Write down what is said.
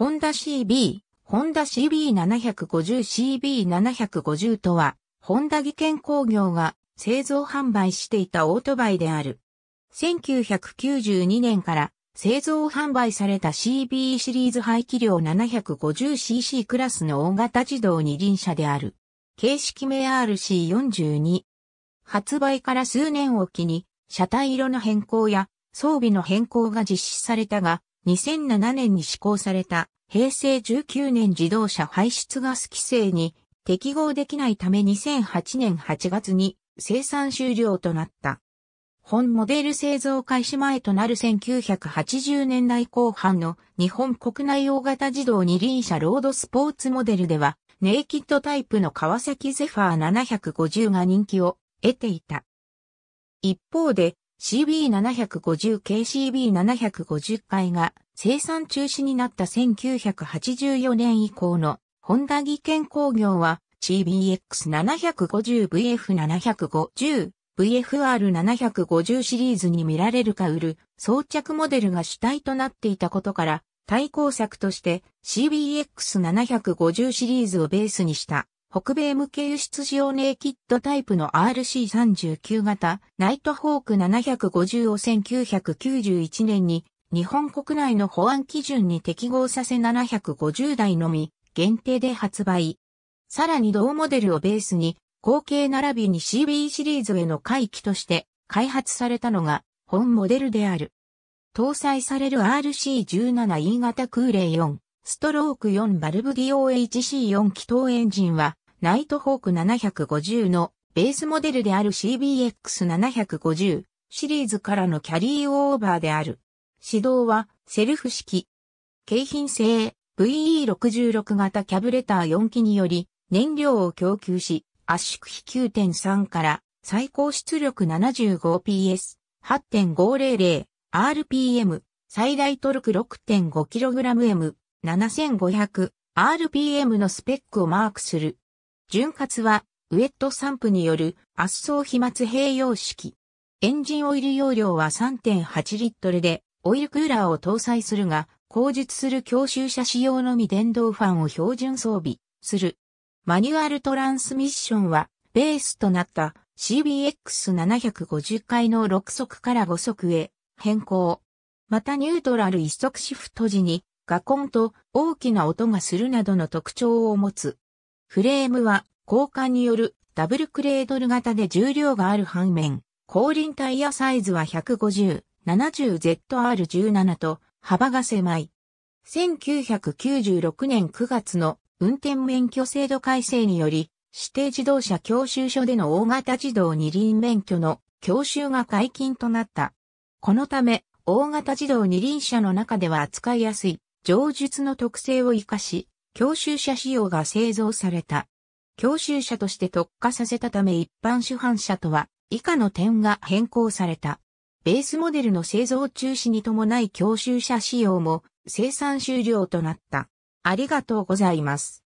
ホンダ CB、ホンダ CB750、CB750 とは、ホンダ技研工業が製造販売していたオートバイである。1992年から製造販売された CB シリーズ排気量 750cc クラスの大型自動二輪車である。形式名 RC42。発売から数年おきに、車体色の変更や装備の変更が実施されたが、2007年に施行された平成19年自動車排出ガス規制に適合できないため2008年8月に生産終了となった。本モデル製造開始前となる1980年代後半の日本国内大型自動二輪車ロードスポーツモデルでは、ネイキッドタイプの川崎ゼファー750が人気を得ていた。一方で、CB750 k CB750 回が生産中止になった1984年以降のホンダ技研工業は CBX750VF750 VFR750 シリーズに見られるか売る装着モデルが主体となっていたことから対抗策として CBX750 シリーズをベースにした北米向け輸出仕様ネイキッドタイプの RC39 型ナイトホーク750を1991年に日本国内の保安基準に適合させ750台のみ限定で発売。さらに同モデルをベースに後継並びに CB シリーズへの回帰として開発されたのが本モデルである。搭載される RC17E 型空冷4、ストローク4バルブ DOHC4 気筒エンジンはナイトホーク750のベースモデルである CBX750 シリーズからのキャリーオーバーである。指導はセルフ式。景品製 VE66 型キャブレター4機により燃料を供給し圧縮比9.3から最高出力 75PS8.500 RPM 最大トルク 6.5kgM7500 RPM のスペックをマークする潤滑は、ウェット散布による圧送飛沫併用式。エンジンオイル容量は3.8リットルで、オイルクーラーを搭載するが、後述する教習車仕様のみ電動ファンを標準装備する。マニュアルトランスミッションは、ベースとなった CBX750 回の6速から5速へ変更。またニュートラル1速シフト時に、ガコンと大きな音がするなどの特徴を持つフレームは交換によるダブルクレードル型で重量がある反面、後輪タイヤサイズは150、70ZR17 と幅が狭い。1996年9月の運転免許制度改正により、指定自動車教習所での大型自動二輪免許の教習が解禁となった。このため、大型自動二輪車の中では扱いやすい、上述の特性を活かし、教習車仕様が製造された。教習車として特化させたため一般主犯車とは以下の点が変更された。ベースモデルの製造中止に伴い教習車仕様も生産終了となった。ありがとうございます。